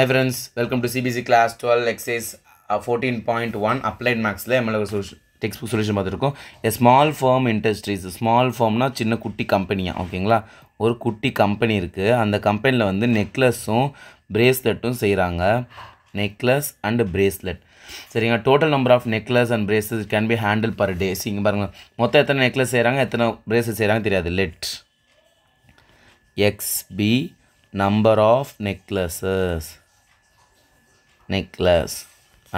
high friends welcome to CBC class twelve exercise fourteen point one applied மேக்ஸில் நம்மளோட solution text book solution பார்த்துருக்கோம் a small firm industries small ஃபார்ம்னா சின்ன குட்டி கம்பெனியா ஓகேங்களா ஒரு குட்டி கம்பெனி இருக்குது அந்த கம்பெனியில் வந்து நெக்லஸும் பிரேஸ்லெட்டும் செய்கிறாங்க நெக்லஸ் அண்டு பிரேஸ்லெட் சரிங்க total number of necklace and bracelet can be handle per day இங்கே பாருங்கள் மொத்தம் எத்தனை நெக்லஸ் செய்கிறாங்க எத்தனை பிரேஸ்லெட் செய்கிறாங்க தெரியாது let X be number of necklaces necklace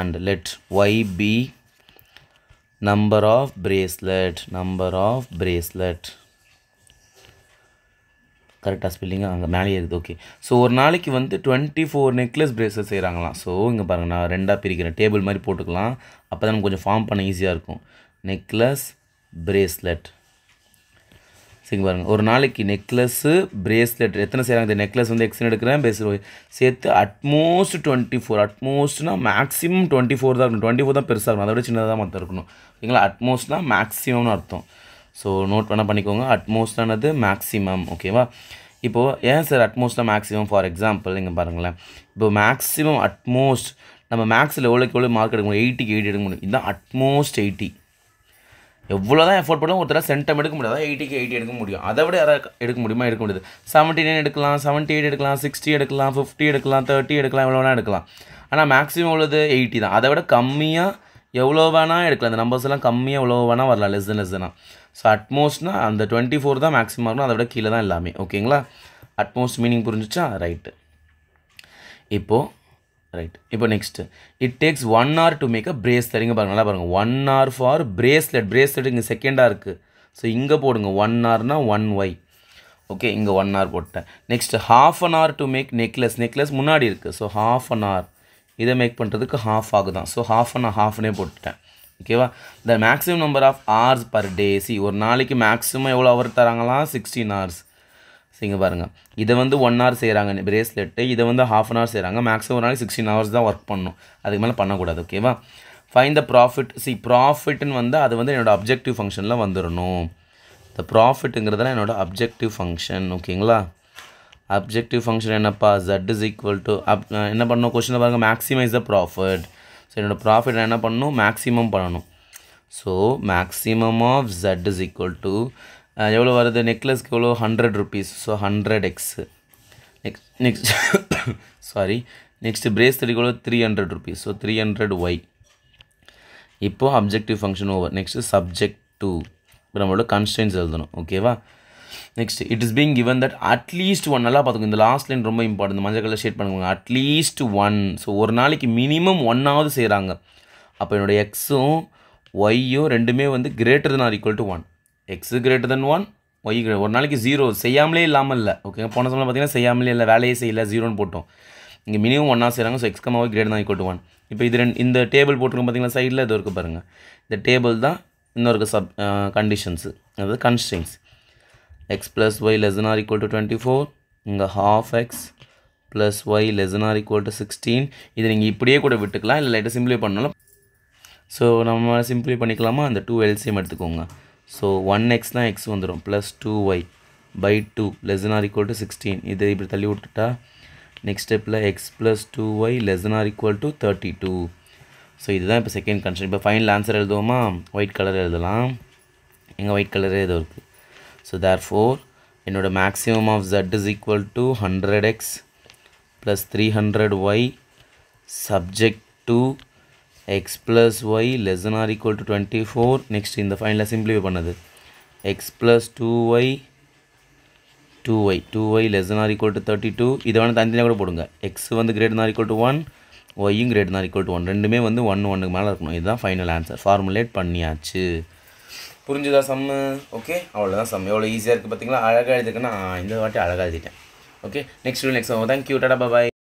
and let y be number of bracelet number of bracelet கரெக்டாக ஸ்பெல்லிங்க அங்கே மேலே இருக்குது ஓகே ஸோ ஒரு நாளைக்கு வந்து டுவெண்ட்டி ஃபோர் நெக்லஸ் பிரேஸ்லெட் செய்கிறாங்களாம் ஸோ இங்கே பாருங்கள் நான் ரெண்டாக பிரிக்கிறேன் டேபிள் மாதிரி போட்டுக்கலாம் அப்போ தான் கொஞ்சம் ஃபார்ம் பண்ண ஈஸியாக இருக்கும் நெக்லஸ் பிரேஸ்லெட் சரிங்க பாருங்கள் ஒரு நாளைக்கு நெக்லஸ்ஸு பிரேஸ்லெட் எத்தனை செய்கிறாங்க இந்த நெக்லஸ் வந்து எக்ஸ்னு எடுக்கிறேன் பேஸ் சேர்த்து அட்மோஸ்ட் டுவெண்ட்டி ஃபோர் அட்மோஸ்ட்னா மேக்ஸிமம் டுவெண்ட்டி ஃபோர் தான் இருக்கணும் டுவெண்ட்டி ஃபோர் தான் பெருசாக இருக்கணும் அதை விட சின்னதாக தான் மற்ற இருக்கணும் ஓகேங்களா அட்மோஸ்ட்னா மேக்ஸிமம்னு அர்த்தம் ஸோ நோட் வேணால் பண்ணிக்கோங்க அட்மோஸ்டானது மேக்ஸிமம் ஓகேவா இப்போது ஏன் சார் அட்மோஸ்ட்டாக மேக்ஸிமம் ஃபார் எக்ஸாம்பிள் நீங்கள் பாருங்களேன் இப்போ மேக்ஸிமம் அட்மோஸ்ட் நம்ம மேக்ஸில் எவ்வளோக்கு எவ்வளோ மார்க் எடுக்க முடியும் எயிட்டிக்கு எயிட்டி எடுக்க முடியும் இதுதான் அட்மோஸ்ட் எயிட்டி எவ்வளோ தான் எஃபோர்ட் பண்ணும் ஒருத்தர சென்டம் எடுக்க முடியாது எயிட்டிக்கு எயிட்டி எடுக்க முடியும் அதை விட யாராவது எடுக்க முடியுமா எடுக்க முடியாது செவன்ட்டி நைன் எடுக்கலாம் செவன்ட்டி எயிட் எடுக்கலாம் சிக்ஸ்டி எடுக்கலாம் ஃபிஃப்டி எடுக்கலாம் தேர்ட்டி எடுக்கலாம் எவ்வளோ வேணால் எடுக்கலாம் ஆனால் மேக்ஸிமம் உள்ளது எயிட்டி தான் அதை விட கம்மியாக எவ்வளோ வேணால் எடுக்கலாம் அந்த நம்பர்ஸ் எல்லாம் கம்மியாக எவ்வளோ வேணால் வரலாம் லெஸ் லெஸ் தான் ஸோ அட்மோஸ்ட்னா அந்த டுவெண்ட்டி ஃபோர் தான் மேக்ஸிமம் இருக்கும் அதை விட கீழே தான் எல்லாமே ஓகேங்களா அட்மோஸ்ட் மீனிங் புரிஞ்சிச்சா ரைட்டு இப்போது ரைட் இப்போ next it takes one hour to make a bracelet இங்கே பாருங்கள் நல்லா பாருங்கள் one hour for bracelet bracelet இங்கே செகண்டாக இருக்குது ஸோ இங்கே போடுங்க ஒன் ஹவர்னால் ஒன் ஒய் ஓகே இங்கே ஒன் ஹவர் போட்டேன் next half an hour to make necklace necklace முன்னாடி இருக்குது ஸோ ஹாஃப் அன் ஹவர் இதை மேக் பண்ணுறதுக்கு ஹாஃப் ஆகுதான் ஸோ ஹாஃப் அன் ஹாஃப்னே போட்டுட்டேன் ஓகேவா the maximum number of hours per day சி ஒரு நாளைக்கு மேக்ஸிமம் எவ்வளோ ஹவர் தராங்களா சிக்ஸ்டீன் ஹார்ஸ் சரிங்க பாருங்கள் இதை வந்து ஒன் ஹவர் செய்கிறாங்க பிரேஸ்லெட்டு இதை வந்து ஹாஃப் அன் ஹவர் செய்கிறாங்க மேக்ஸிமம் ஒரு நாளைக்கு சிக்ஸ்டீன் ஹவர்ஸ் தான் ஒர்க் பண்ணணும் அதுக்கு மேலே பண்ணக்கூடாது ஓகேவா ஃபைன் த ப்ராஃபிட் சி ப்ராஃபிட்னு வந்து அது வந்து என்னோடய அப்ஜெக்டிவ் ஃபங்க்ஷனில் வந்துடணும் த ப்ராஃபிட்டுங்கிறதுலாம் என்னோடய அப்ஜெக்டிவ் ஃபங்க்ஷன் ஓகேங்களா அப்ஜெக்டிவ் ஃபங்க்ஷன் என்னப்பா ஜட் இஸ் ஈக்குவல் டு அப் என்ன பண்ணணும் கொஸ்டின் பாருங்கள் மேக்ஸிமைஸ் த ப்ராஃபிட் ஸோ என்னோடய ப்ராஃபிட் என்ன பண்ணணும் மேக்ஸிமம் பண்ணணும் so maximum of Z is equal to எவ்வளோ வருது நெக்லஸ்க்கு எவ்வளோ hundred rupees so hundred X next next sorry next பிரேஸ்லெட்டுக்கு எவ்வளோ three hundred rupees so three hundred Y இப்போது objective function over next subject to இப்போ நம்மளோட கன்ஸ்டன்ஸ் எழுதணும் ஓகேவா next it is being given that at least one நல்லா பார்த்துக்கோங்க இந்த லாஸ்ட் லைன் ரொம்ப இம்பார்ட்டன் மஞ்சள் கலர் ஷேட் பண்ணுவாங்க அட்லீஸ்ட் ஒன் ஸோ ஒரு நாளைக்கு மினிமம் ஒன்னாவது செய்கிறாங்க அப்போ என்னோடய எக்ஸும் ஒய்யும் ரெண்டுமே வந்து கிரேட்டர் தான் equal to one X greater than one Y ஒரு நாளைக்கு ஜீரோ செய்யாமலே இல்லாமல் இல்லை ஓகே போன சமயம் பார்த்தீங்கன்னா செய்யாமலே இல்லை வேலையே செய்யலை ஜீரோன்னு போட்டோம் இங்கே மினிமம் ஒன்றா செய்கிறாங்க ஸோ எக்ஸ் கிரேட் தான் ஈக்குவல் ஒன் இப்போ இது ரெண்டு இந்த டேபிள் போட்டிருக்கோம் பார்த்தீங்கன்னா சைடில் இது இருக்குது பாருங்கள் இந்த டேபிள் தான் இன்னொரு சப் கண்டிஷன்ஸு அதாவது constraints X plus Y less or equal to twenty four இங்கே half X plus Y less or equal to sixteen இதை நீங்கள் இப்படியே கூட விட்டுக்கலாம் இல்லை லைட்டாக சிம்பிளை பண்ணலாம் ஸோ நம்ம சிம்பிளே பண்ணிக்கலாமா அந்த டூ எல்சிஎம் எடுத்துக்கோங்க ஸோ ஒன் எக்ஸ் தான் எக்ஸ் வந்துடும் plus two Y by two less than or equal to sixteen இதை இப்படி தள்ளி விட்டுட்டா நெக்ஸ்ட் ஸ்டெப்பில் X plus two Y less than or equal to thirty two so இதுதான் இப்போ செகண்ட் கன்ஷன் இப்போ ஃபைனல் ஆன்சர் எழுதுவோமா ஒயிட் கலர் எழுதலாம் எங்கள் ஒயிட் கலரே இது இருக்குது ஸோ தேர் ஃபோர் என்னோடய maximum of Z is equal to hundred X plus three hundred Y subject to x plus y less than or equal to 24 next இந்த ஃபைனலாக simplify பண்ணது x plus 2y 2y 2y less than or equal to 32 இதை வேணால் தனித்தனியாக கூட போடுங்க x வந்து greater than or equal to 1 yயும் greater than or equal to 1 ரெண்டுமே வந்து 1 1க்கு மேலே இருக்கணும் இதுதான் ஃபைனல் ஆன்சர் ஃபார்முலேட் பண்ணியாச்சு புரிஞ்சுதா சம்மு ஓகே அவ்வளோதான் சம் எவ்வளோ ஈஸியாக இருக்குது பார்த்தீங்களா அழகாக எழுதிருக்கேன்னா இந்த வாட்டி அழகாக எழுதிட்டேன் okay next video next thank you tata பாய்